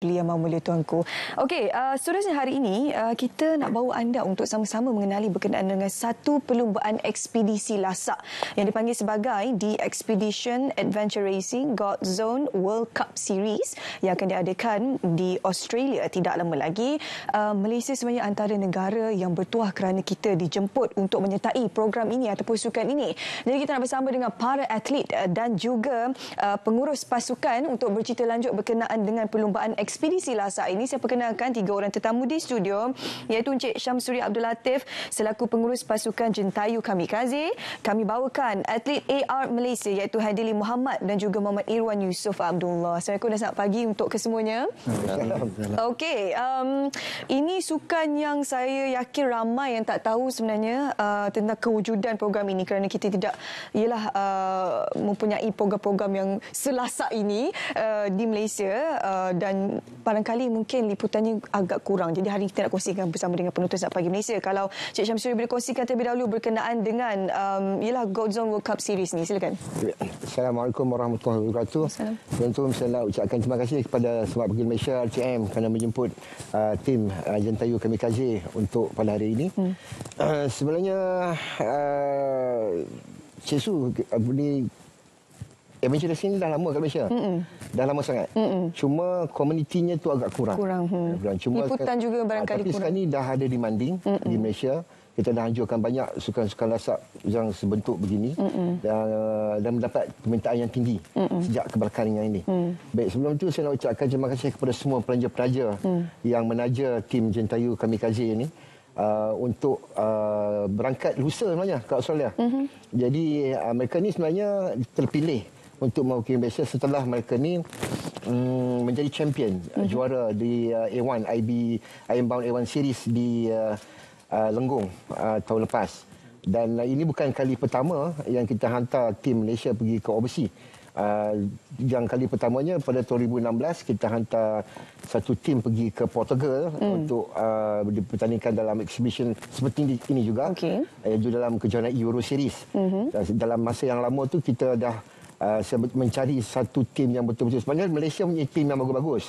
Yeah. Yang mahu Mulia Tuanku. Okey, uh, seterusnya hari ini uh, kita nak bawa anda untuk sama-sama mengenali berkenaan dengan satu perlumbaan ekspedisi lasak yang dipanggil sebagai The Expedition Adventure Racing God Zone World Cup Series yang akan diadakan di Australia tidak lama lagi. Uh, Malaysia sebenarnya antara negara yang bertuah kerana kita dijemput untuk menyertai program ini ataupun sukan ini. Jadi kita nak bersama dengan para atlet uh, dan juga uh, pengurus pasukan untuk bercerita lanjut berkenaan dengan perlumbaan ekspedisi Kini sila saat ini saya perkenalkan tiga orang tetamu di studio iaitu Encik Syamsuri Abdul Latif selaku pengurus pasukan jentayu Kamikaze. Kami bawakan atlet AR Malaysia iaitu Hadili Muhammad dan juga Muhammad Irwan Yusof Abdullah. Saya dan selamat pagi untuk kesemuanya. Okey, um, ini sukan yang saya yakin ramai yang tak tahu sebenarnya uh, tentang kewujudan program ini kerana kita tidak ialah uh, mempunyai program-program yang selasa ini uh, di Malaysia uh, dan barangkali mungkin liputannya agak kurang. Jadi hari ini kita nak kongsikan bersama dengan penonton Sepak Pagi Malaysia. Kalau Cik Syamsuri boleh kongsikan terlebih dahulu berkenaan dengan um, ialah Gold Zone World Cup Series ni. Silakan. Ya, Assalamualaikum warahmatullahi wabarakatuh. Assalamualaikum. Tentu saya nak ucapkan terima kasih kepada Sepak Pagi Malaysia RTM kerana menjemput uh, tim uh, Jentayu Kami Kaji untuk pada hari ini. Hmm. Uh, sebenarnya... Uh, Cik Su, uh, Eh, Adventure Racing ni dah lama kat Malaysia. Mm-mm. Dah lama sangat. Mm-mm. Cuma komunitinya tu agak kurang. Kurang. Hmm. kurang. Cuma Liputan ke, juga barangkali ah, kurang. Tapi sekarang ni dah ada di Manding, Mm-mm. di Malaysia. Kita dah anjurkan banyak sukan-sukan lasak yang sebentuk begini. Dan, eh, dan mendapat permintaan yang tinggi Mm-mm. sejak kebelakangan ini. Mm. Baik, sebelum itu saya nak ucapkan terima kasih kepada semua pelanja pelajar mm. yang menaja tim Jentayu kami Kamikaze ini. Uh, untuk uh, berangkat lusa sebenarnya ke Australia. Mm-hmm. Jadi uh, mereka ni sebenarnya terpilih untuk mewakili Malaysia setelah mereka ni um, menjadi champion mm-hmm. juara di uh, A1 IB Iron Bound A1 series di uh, uh, Lenggong uh, tahun lepas dan uh, ini bukan kali pertama yang kita hantar tim Malaysia pergi ke overseas. Uh, yang kali pertamanya pada 2016 kita hantar satu tim pergi ke Portugal mm. untuk uh, dipertandingkan dalam exhibition seperti ini juga. Okay. Uh, dalam kejohanan Euro Series. Mm-hmm. dalam masa yang lama tu kita dah uh, mencari satu tim yang betul-betul sebenarnya Malaysia punya tim yang bagus-bagus.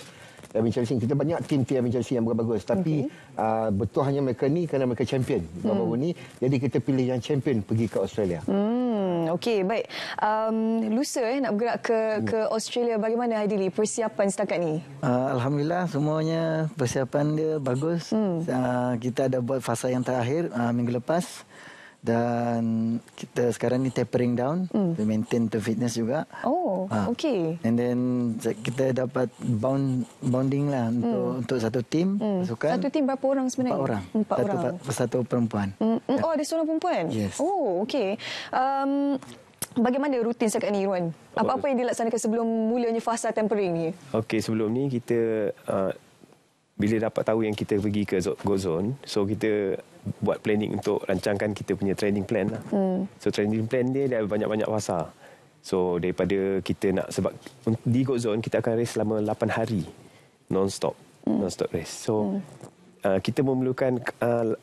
Chelsea kita banyak tim tim Chelsea yang bagus tapi okay. uh, ah, betul hanya mereka ni kerana mereka champion hmm. baru-baru hmm. ni jadi kita pilih yang champion pergi ke Australia. Hmm okey baik. Um lusa eh nak bergerak ke hmm. ke Australia bagaimana Haidili persiapan setakat ni? Uh, alhamdulillah semuanya persiapan dia bagus. Hmm. Uh, kita ada buat fasa yang terakhir uh, minggu lepas dan kita sekarang ni tapering down mm. to maintain the fitness juga. Oh, ha. okay. And then kita dapat bond bonding lah hmm. untuk mm. untuk satu tim mm. Satu tim berapa orang sebenarnya? Empat orang. Empat satu, orang. Pa, satu perempuan. Mm. Oh, ada seorang perempuan. Yes. Oh, okay. Um, Bagaimana rutin sekat ni Irwan? Apa-apa yang dilaksanakan sebelum mulanya fasa tapering ni? Okay, sebelum ni kita uh, bila dapat tahu yang kita pergi ke Gozon, so kita buat planning untuk rancangkan kita punya training plan lah. Hmm. So training plan dia ada banyak-banyak fasa. So daripada kita nak sebab di Good Zone kita akan race selama 8 hari non-stop, hmm. non-stop race. So hmm. uh, kita memerlukan uh,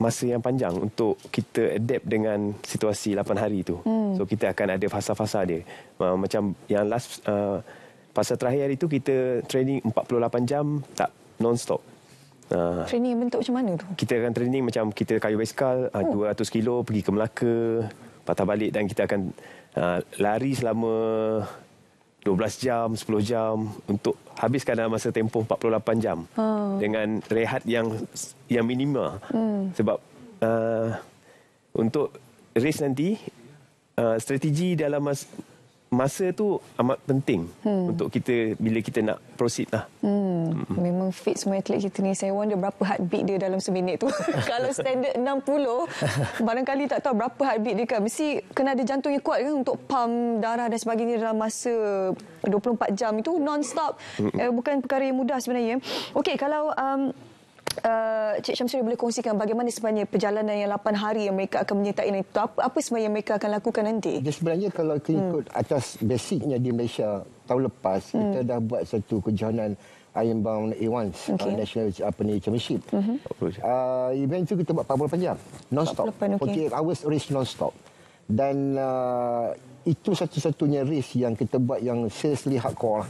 masa yang panjang untuk kita adapt dengan situasi 8 hari tu. Hmm. So kita akan ada fasa-fasa dia. Uh, macam yang last uh, fasa terakhir hari tu kita training 48 jam tak non-stop. Uh, training bentuk macam mana tu? Kita akan training macam kita kayu basikal ha, oh. 200 kilo pergi ke Melaka patah balik dan kita akan uh, lari selama 12 jam, 10 jam untuk habiskan dalam masa tempoh 48 jam oh. dengan rehat yang yang minima. Hmm. Sebab uh, untuk race nanti uh, strategi dalam masa masa tu amat penting hmm. untuk kita bila kita nak proceed lah. Hmm. hmm. Memang fit semua atlet kita ni. Saya wonder berapa heartbeat dia dalam seminit tu. Kalau standard 60, barangkali tak tahu berapa heartbeat dia kan. Mesti kena ada jantung yang kuat kan untuk pump darah dan sebagainya dalam masa 24 jam itu non-stop. Hmm. Eh, bukan perkara yang mudah sebenarnya. Okey, kalau um, uh, Cik Syamsuri boleh kongsikan bagaimana sebenarnya perjalanan yang 8 hari yang mereka akan menyertai ini? Apa, apa sebenarnya mereka akan lakukan nanti? Dia sebenarnya kalau kita hmm. ikut hmm. atas basicnya di Malaysia tahun lepas, hmm. kita dah buat satu kejohanan Iron Bound A1 okay. uh, National apa ni, Championship. Mm-hmm. Uh, event itu kita buat 48 panjang Non-stop. 48, okay. hours race non-stop. Dan uh, itu satu-satunya race yang kita buat yang seriously hardcore. Lah.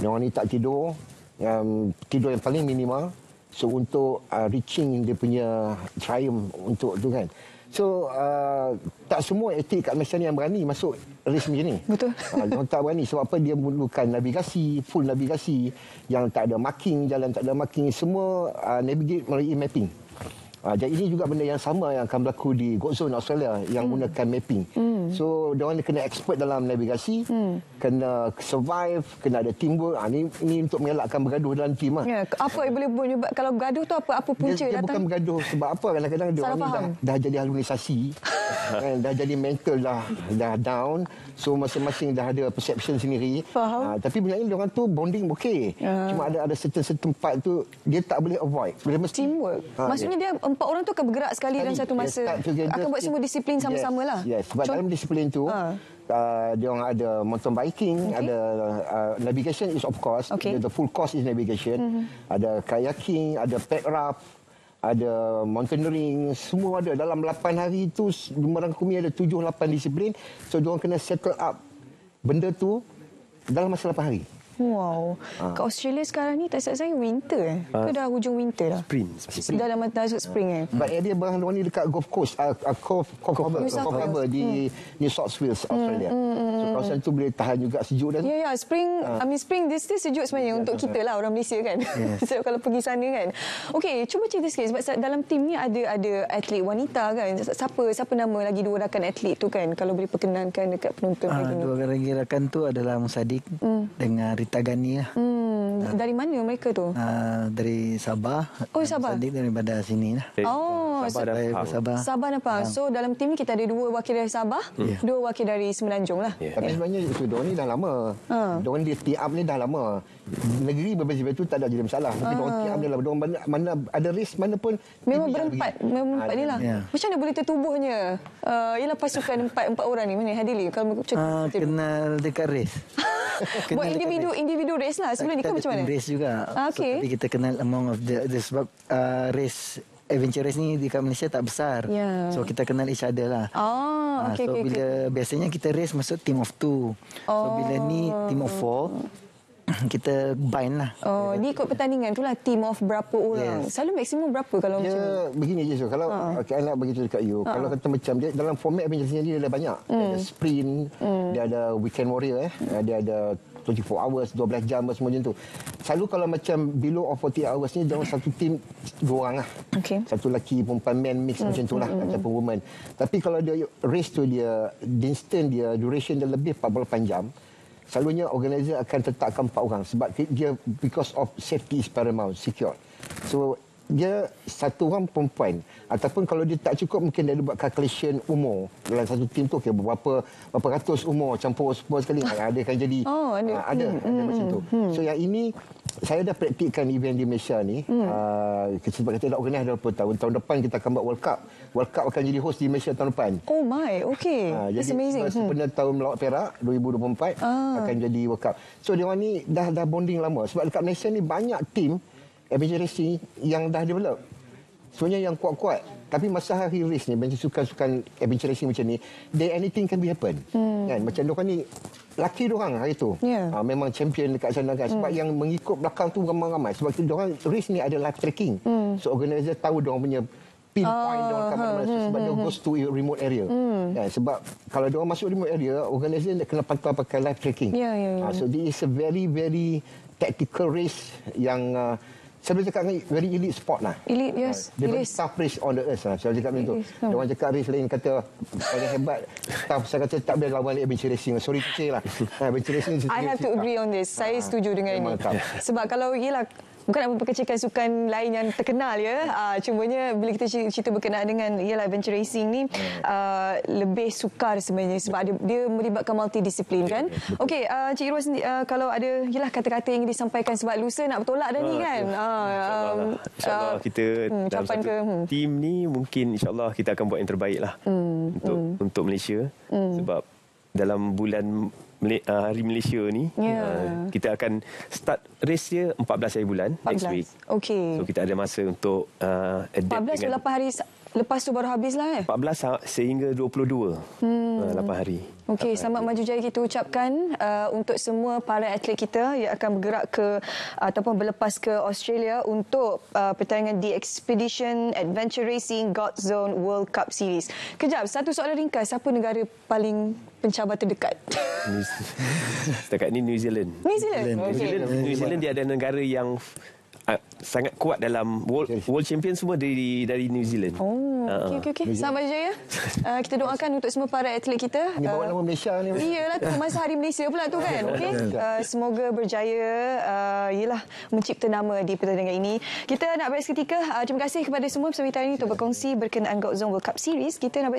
Yang orang tak tidur. Um, tidur yang paling minimal so untuk uh, reaching dia punya triumph untuk tu kan so uh, tak semua atlet kat Malaysia ni yang berani masuk race macam ni betul uh, tak berani sebab apa dia memerlukan navigasi full navigasi yang tak ada marking jalan tak ada marking semua uh, navigate melalui mapping Ha, ini juga benda yang sama yang akan berlaku di Godzone Australia yang hmm. gunakan mapping. Hmm. So, dia orang kena expert dalam navigasi, hmm. kena survive, kena ada timbul. Ha, ah, ini, ini untuk mengelakkan bergaduh dalam tim. Lah. Ya, apa yang boleh buat kalau bergaduh tu apa apa punca? Dia, dia bukan bergaduh sebab apa. Kadang-kadang dia orang dah, dah jadi halunisasi. kan, eh, dah jadi mental dah dah down so masing-masing dah ada perception sendiri Faham. Ha, tapi bila dia orang tu bonding okey uh. cuma ada ada certain, certain tempat tu dia tak boleh avoid dia mesti teamwork ha, maksudnya yeah. dia empat orang tu akan bergerak sekali, dalam satu masa. Yes, akan buat semua disiplin sama sama lah. yes. Sebab dalam disiplin tu, ha. uh, dia orang ada mountain biking, okay. ada uh, navigation is of course, okay. the full course is navigation. Mm-hmm. Ada kayaking, ada pack rap, ada mountaineering, semua ada. Dalam 8 hari itu, merangkumi ada 7-8 disiplin. So, dia orang kena settle up benda tu dalam masa 8 hari. Wow. Ha. Kat Australia sekarang ni tak saya winter eh. Ha. Ah. Ke dah hujung winter dah? Spring. spring. Dah dalam masuk spring ha. eh. But dia barang luar ni dekat Gulf Coast. Ah, Gulf Coast. Gulf Coast. Di hmm. New South Wales, hmm, Australia. Hmm. Hmm. So hmm. kawasan tu boleh tahan juga sejuk dah. Ya, yeah, ya. Yeah. Spring, ha. I mean spring this still sejuk sebenarnya yeah. untuk kita lah orang Malaysia kan. Yes. so kalau pergi sana kan. Okay, cuba cerita sikit. Sebab dalam tim ni ada ada atlet wanita kan. Siapa siapa nama lagi dua rakan atlet tu kan? Kalau boleh perkenankan dekat penonton. Ha, dua rakan-rakan tu adalah Musadik hmm. dengan Rita Tagani lah. Hmm. Ha. Dari mana mereka tu? Ha, dari Sabah. Oh, Sabah. Sadiq daripada sini lah. Eh, oh, Sabah dan Sabah. Sabah dan Pahang. Ha. So, dalam tim ni kita ada dua wakil dari Sabah, yeah. dua wakil dari Semenanjung lah. Yeah. Tapi ya. sebenarnya itu, dua ni dah lama. Ha. Mereka di tiap ni dah lama. Negeri berbeza-beza tu tak ada jadi masalah. Tapi ha. mereka tiap ni lah. Mereka mana, mana, ada risk mana pun. Memang berempat. Memang berempat ah, ni lah. Yeah. Macam mana boleh tertubuhnya? Uh, ialah pasukan empat-empat orang ni. Mana Hadili? Kalau macam ha, kenal dekat race. buat individu race. individu race lah sebelum ni kan macam mana race juga ah, okay. so, tapi kita kenal among of the, the sebab uh, race Adventure race ni di Malaysia tak besar. Yeah. So kita kenal each other lah. Oh, ah, okay, so okay, bila okay. biasanya kita race masuk team of two. Oh. So bila ni team of four kita bind lah. Oh, ni ikut pertandingan tu lah team of berapa orang. Yes. Selalu maksimum berapa kalau dia, macam begini je so. Kalau ha. okay, I nak begitu dekat you. Ha. Kalau kata macam dia dalam format Avengers sendiri dia ada banyak. Mm. Dia ada hmm. sprint, mm. dia ada weekend warrior eh. Mm. Dia ada 24 hours, 12 jam apa semua macam tu. Selalu kalau macam below of 48 hours ni, dalam satu team, dua orang lah. Okay. Satu lelaki, perempuan, man, mix mm. macam tu lah. Mm. Ataupun hmm. woman. Tapi kalau dia race tu dia, distance dia, duration dia lebih 48 jam selalunya organizer akan tetapkan empat orang sebab dia because of safety is paramount secure so dia satu orang perempuan ataupun kalau dia tak cukup mungkin dia ada buat calculation umur dalam satu tim tu okay, berapa berapa ratus umur campur semua sekali ada kan jadi oh, ada, ah, ada, hmm. ada, hmm. macam tu hmm, hmm. so yang ini saya dah praktikkan event di Malaysia ni. Hmm. Uh, sebab kita nak organize dah berapa tahun. Tahun depan kita akan buat World Cup. World Cup akan jadi host di Malaysia tahun depan. Oh my, okay. Uh, That's jadi, amazing. Jadi sebenarnya hmm. tahun Melawat Perak 2024 ah. akan jadi World Cup. So dia ni dah dah bonding lama. Sebab dekat Malaysia ni banyak team Adventure yang dah develop sebenarnya yang kuat-kuat tapi masa hari race ni macam suka-suka adventure racing macam ni there anything can be happen hmm. kan macam dia ni laki dia orang lah hari tu yeah. Ya. ha, memang champion dekat sana kan sebab hmm. yang mengikut belakang tu ramai-ramai sebab tu orang race ni adalah tracking hmm. so organizer tahu dia punya pinpoint oh, dia orang kat ah, hmm, hmm, sebab hmm, dia hmm. goes to remote area hmm. kan sebab kalau dia masuk remote area organizer nak kena pantau pakai live tracking yeah, yeah, yeah. Ha, so this is a very very tactical race yang uh, saya boleh cakap very elite sport lah. Elite, yes. Ah, dia uh, the toughest on the earth lah. Saya boleh cakap macam tu. Dia orang cakap habis lain kata paling hebat. Tough, saya kata tak boleh lawan Abin Racing. Sorry, kecil lah. Abin ah, Racing. I have to agree on this. Saya ah, setuju dengan ini. Sebab kalau ialah bukan nak memperkecilkan sukan lain yang terkenal ya. Uh, cumanya bila kita cerita berkenaan dengan ialah adventure racing ni uh, lebih sukar sebenarnya sebab dia, dia melibatkan multidisiplin ya, kan. Okey, uh, Cik Irwan uh, kalau ada ialah kata-kata yang disampaikan sebab lusa nak bertolak dah ni kan. Ha. Ya. Uh, kita hmm, dalam satu ke, hmm. tim ni mungkin insyaallah kita akan buat yang terbaik lah hmm, untuk hmm. untuk Malaysia hmm. sebab dalam bulan uh, hari Malaysia ni yeah. Uh, kita akan start race dia 14 hari bulan 14. next week. Okay. So kita ada masa untuk uh, adapt 14 dengan 14 hari Lepas tu baru habislah eh? 14 sehingga 22. Hmm. 8 ah, hari. Okey, selamat maju jaya kita ucapkan uh, untuk semua para atlet kita yang akan bergerak ke uh, ataupun berlepas ke Australia untuk uh, pertandingan The Expedition Adventure Racing God Zone World Cup Series. Kejap, satu soalan ringkas. Siapa negara paling pencabar terdekat? Dekat ni New Zealand. New Zealand. New Zealand, okay. New Zealand, New Zealand dia ada negara yang Uh, sangat kuat dalam world, world champion semua dari dari New Zealand. Oh, ah. okey okey okey. Selamat berjaya. Uh, kita doakan untuk semua para atlet kita. Ini bawa uh, nama Malaysia ni. Uh, iyalah tu masa hari Malaysia pula tu kan. Okey. Uh, semoga berjaya uh, yalah mencipta nama di pertandingan ini. Kita nak baik seketika. Uh, terima kasih kepada semua peserta ini untuk berkongsi berkenaan Gozong World Cup Series. Kita nak baik